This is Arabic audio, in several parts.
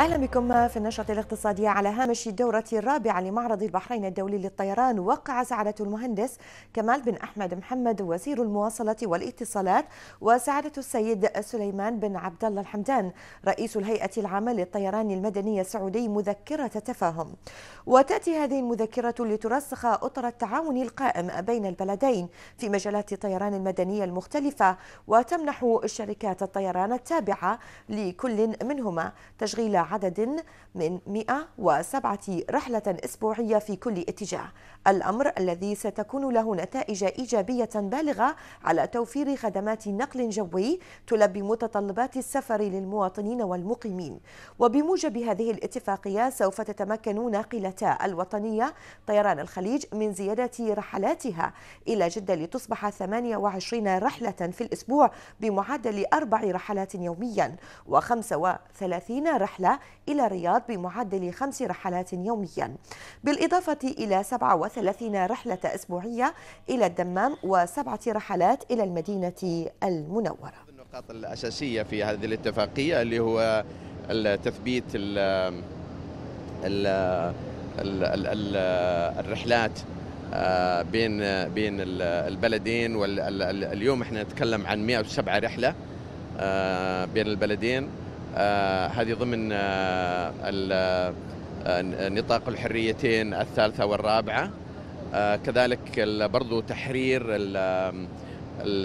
أهلا بكم في النشرة الاقتصادية على هامش الدورة الرابعة لمعرض البحرين الدولي للطيران وقع سعادة المهندس كمال بن أحمد محمد وزير المواصلات والاتصالات وسعادة السيد سليمان بن عبد الله الحمدان رئيس الهيئة العامة للطيران المدني السعودي مذكرة تفاهم وتأتي هذه المذكرة لترسخ أطر التعاون القائم بين البلدين في مجالات الطيران المدنية المختلفة وتمنح شركات الطيران التابعة لكل منهما تشغيل عدد من 107 رحلة أسبوعية في كل اتجاه الأمر الذي ستكون له نتائج إيجابية بالغة على توفير خدمات نقل جوي تلبي متطلبات السفر للمواطنين والمقيمين وبموجب هذه الاتفاقية سوف تتمكن ناقلتا الوطنية طيران الخليج من زيادة رحلاتها إلى جدة لتصبح 28 رحلة في الأسبوع بمعدل أربع رحلات يوميا و35 رحلة إلى الرياض بمعدل خمس رحلات يوميا بالإضافة إلى 37 رحلة أسبوعية إلى الدمام وسبعة رحلات إلى المدينة المنورة النقاط الأساسية في هذه الاتفاقية اللي هو تثبيت الرحلات آه، بين بين البلدين واليوم احنا نتكلم عن 107 رحله آه، بين البلدين آه، هذه ضمن آه، آه، نطاق الحريتين الثالثة والرابعة كذلك برضو تحرير النقل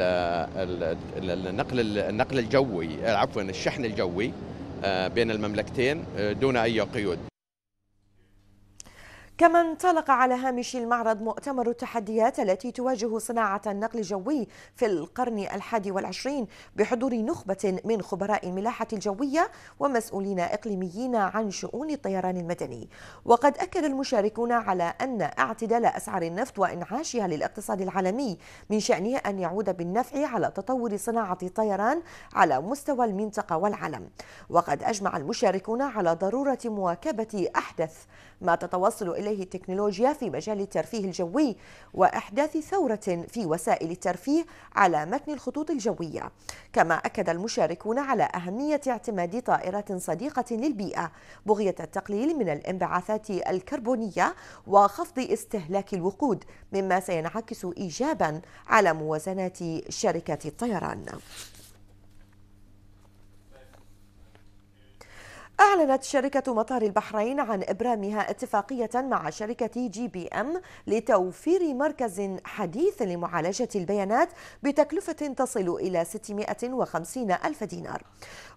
النقل الجوي عفوا الشحن الجوي بين المملكتين دون اي قيود كما انطلق على هامش المعرض مؤتمر التحديات التي تواجه صناعة النقل الجوي في القرن الحادي والعشرين بحضور نخبة من خبراء الملاحة الجوية ومسؤولين إقليميين عن شؤون الطيران المدني وقد أكد المشاركون على أن اعتدال أسعار النفط وإنعاشها للاقتصاد العالمي من شأنه أن يعود بالنفع على تطور صناعة الطيران على مستوى المنطقة والعالم وقد أجمع المشاركون على ضرورة مواكبة أحدث ما تتوصل إليه التكنولوجيا في مجال الترفيه الجوي وإحداث ثورة في وسائل الترفيه على متن الخطوط الجوية كما أكد المشاركون على أهمية اعتماد طائرات صديقة للبيئة بغية التقليل من الانبعاثات الكربونية وخفض استهلاك الوقود مما سينعكس إيجابا على موازنة شركة الطيران أعلنت شركة مطار البحرين عن إبرامها اتفاقية مع شركة جي بي أم لتوفير مركز حديث لمعالجة البيانات بتكلفة تصل إلى 650 ألف دينار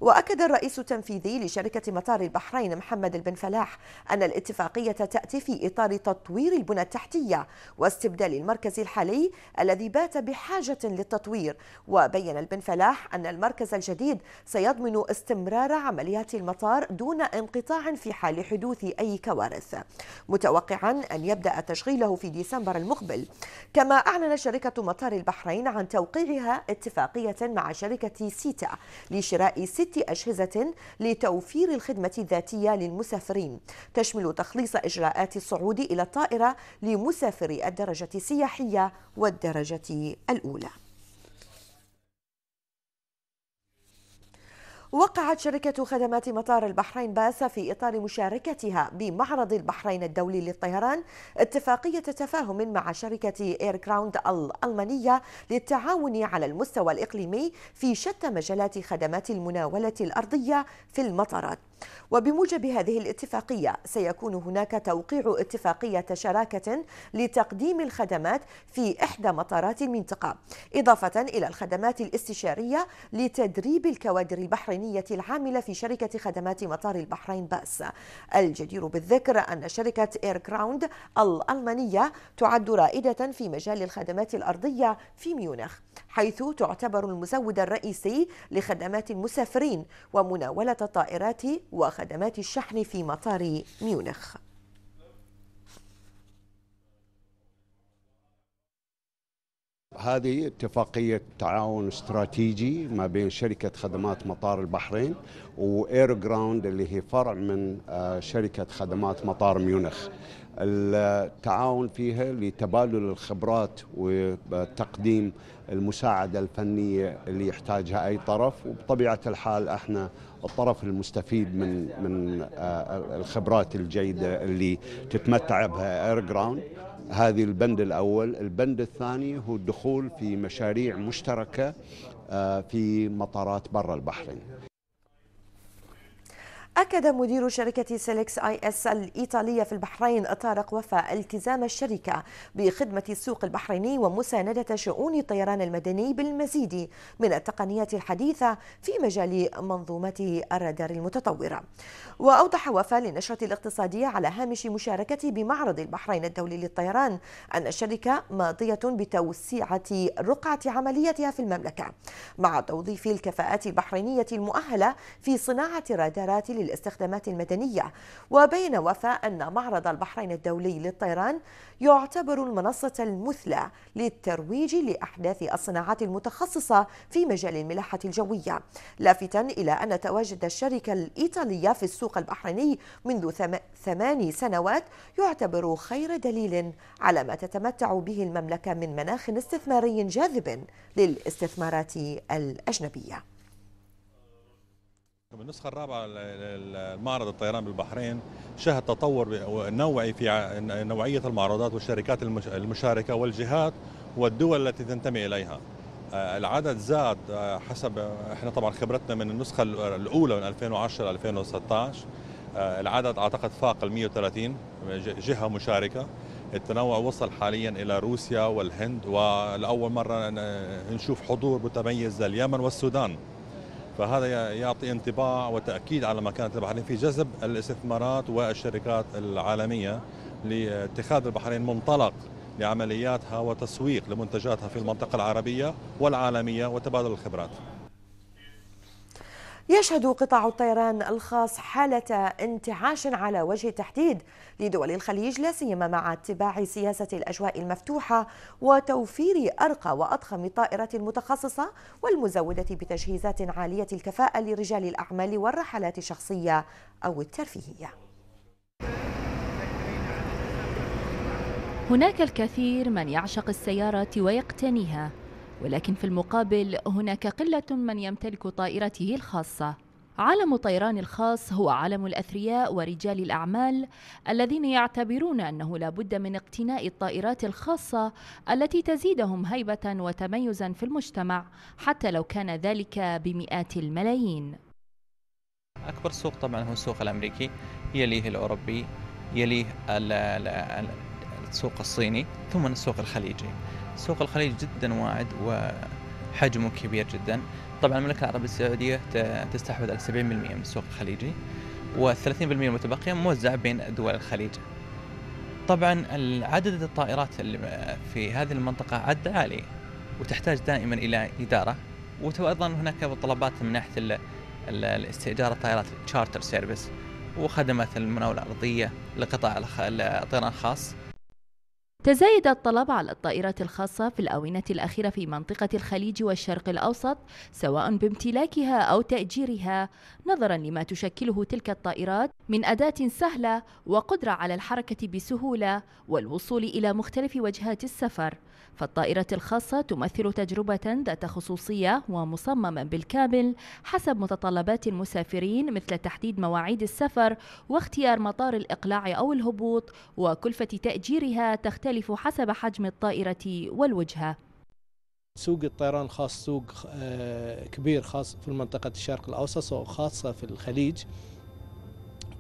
وأكد الرئيس التنفيذي لشركة مطار البحرين محمد البن فلاح أن الاتفاقية تأتي في إطار تطوير البنى التحتية واستبدال المركز الحالي الذي بات بحاجة للتطوير وبين البن فلاح أن المركز الجديد سيضمن استمرار عمليات المطار دون انقطاع في حال حدوث أي كوارث متوقعا أن يبدأ تشغيله في ديسمبر المقبل كما أعلن شركة مطار البحرين عن توقيعها اتفاقية مع شركة سيتا لشراء ست أجهزة لتوفير الخدمة الذاتية للمسافرين تشمل تخليص إجراءات الصعود إلى الطائرة لمسافري الدرجة السياحية والدرجة الأولى وقعت شركة خدمات مطار البحرين باسا في إطار مشاركتها بمعرض البحرين الدولي للطيران اتفاقية تفاهم مع شركة إير كراوند الألمانية للتعاون على المستوى الإقليمي في شتى مجالات خدمات المناولة الأرضية في المطارات وبموجب هذه الاتفاقية سيكون هناك توقيع اتفاقية شراكة لتقديم الخدمات في إحدى مطارات المنطقة إضافة إلى الخدمات الاستشارية لتدريب الكوادر البحرينية العاملة في شركة خدمات مطار البحرين بأس الجدير بالذكر أن شركة إير كراوند الألمانية تعد رائدة في مجال الخدمات الأرضية في ميونخ حيث تعتبر المزود الرئيسي لخدمات المسافرين ومناولة الطائرات وخدمات الشحن في مطار ميونخ هذه اتفاقية تعاون استراتيجي ما بين شركة خدمات مطار البحرين وإير جراوند اللي هي فرع من آه، شركة خدمات مطار ميونخ التعاون فيها لتبادل الخبرات وتقديم آه، المساعدة الفنية اللي يحتاجها أي طرف وبطبيعة الحال احنا الطرف المستفيد من من آه، الخبرات الجيدة اللي تتمتع بها اير جراوند هذه البند الأول البند الثاني هو الدخول في مشاريع مشتركة آه، في مطارات برا البحرين أكد مدير شركة سيليكس آي إس الإيطالية في البحرين طارق وفاء التزام الشركة بخدمة السوق البحريني ومساندة شؤون الطيران المدني بالمزيد من التقنيات الحديثة في مجال منظومة الرادار المتطورة وأوضح وفاء للنشرة الاقتصادية على هامش مشاركته بمعرض البحرين الدولي للطيران أن الشركة ماضية بتوسعة رقعة عمليتها في المملكة مع توظيف الكفاءات البحرينية المؤهلة في صناعة رادارات للاستخدامات المدنية وبين وفاء أن معرض البحرين الدولي للطيران يعتبر المنصة المثلى للترويج لأحداث الصناعات المتخصصة في مجال الملاحة الجوية لافتا إلى أن تواجد الشركة الإيطالية في السوق البحريني منذ ثماني سنوات يعتبر خير دليل على ما تتمتع به المملكة من مناخ استثماري جاذب للاستثمارات الأجنبية النسخة الرابعة لمعرض الطيران بالبحرين شهد تطور نوعي في نوعية المعروضات والشركات المشاركة والجهات والدول التي تنتمي إليها آه، العدد زاد آه، حسب آه، احنا طبعا خبرتنا من النسخة الأولى من 2010 ل 2016 العدد اعتقد فاق ال 130 جهة مشاركة التنوع وصل حاليا الى روسيا والهند ولاول مرة نشوف حضور متميز لليمن والسودان فهذا يعطي انطباع وتاكيد على مكانه البحرين في جذب الاستثمارات والشركات العالميه لاتخاذ البحرين منطلق لعملياتها وتسويق لمنتجاتها في المنطقه العربيه والعالميه وتبادل الخبرات يشهد قطاع الطيران الخاص حالة انتعاش على وجه التحديد لدول الخليج لا سيما مع اتباع سياسة الأجواء المفتوحة وتوفير أرقى وأضخم الطائرات المتخصصة والمزودة بتجهيزات عالية الكفاءة لرجال الأعمال والرحلات الشخصية أو الترفيهية. هناك الكثير من يعشق السيارة ويقتنيها ولكن في المقابل هناك قلة من يمتلك طائرته الخاصة عالم الطيران الخاص هو عالم الأثرياء ورجال الأعمال الذين يعتبرون أنه لا بد من اقتناء الطائرات الخاصة التي تزيدهم هيبة وتميزا في المجتمع حتى لو كان ذلك بمئات الملايين أكبر سوق طبعا هو السوق الأمريكي يليه الأوروبي يليه السوق الصيني ثم السوق الخليجي سوق الخليج جدا واعد وحجمه كبير جدا طبعا المملكة العربية السعودية تستحوذ على 70% من السوق الخليجي و30% المتبقية موزعة بين دول الخليج طبعا عدد الطائرات اللي في هذه المنطقة عد عالي وتحتاج دائما إلى إدارة وأيضا هناك طلبات من ناحية الاستئجار الطائرات تشارتر سيرفيس وخدمات المناولة الأرضية لقطاع الطيران الخاص تزايد الطلب على الطائرات الخاصة في الآونة الأخيرة في منطقة الخليج والشرق الأوسط سواء بامتلاكها أو تأجيرها نظرا لما تشكله تلك الطائرات من أداة سهلة وقدرة على الحركة بسهولة والوصول إلى مختلف وجهات السفر فالطائرات الخاصة تمثل تجربة ذات خصوصية ومصممة بالكامل حسب متطلبات المسافرين مثل تحديد مواعيد السفر واختيار مطار الإقلاع أو الهبوط وكلفة تأجيرها تختلف حسب حجم الطائرة والوجهة سوق الطيران خاص سوق آه، كبير خاص في منطقة الشرق الأوسط وخاصة في الخليج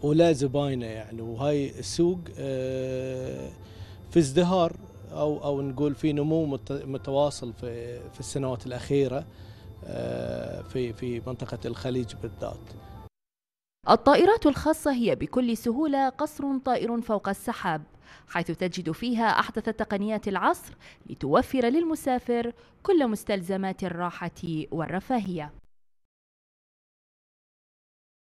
ولا زباينه يعني وهاي السوق آه، في ازدهار او او نقول في نمو متواصل في في السنوات الاخيره آه، في في منطقه الخليج بالذات. الطائرات الخاصة هي بكل سهولة قصر طائر فوق السحاب حيث تجد فيها أحدث تقنيات العصر لتوفر للمسافر كل مستلزمات الراحة والرفاهية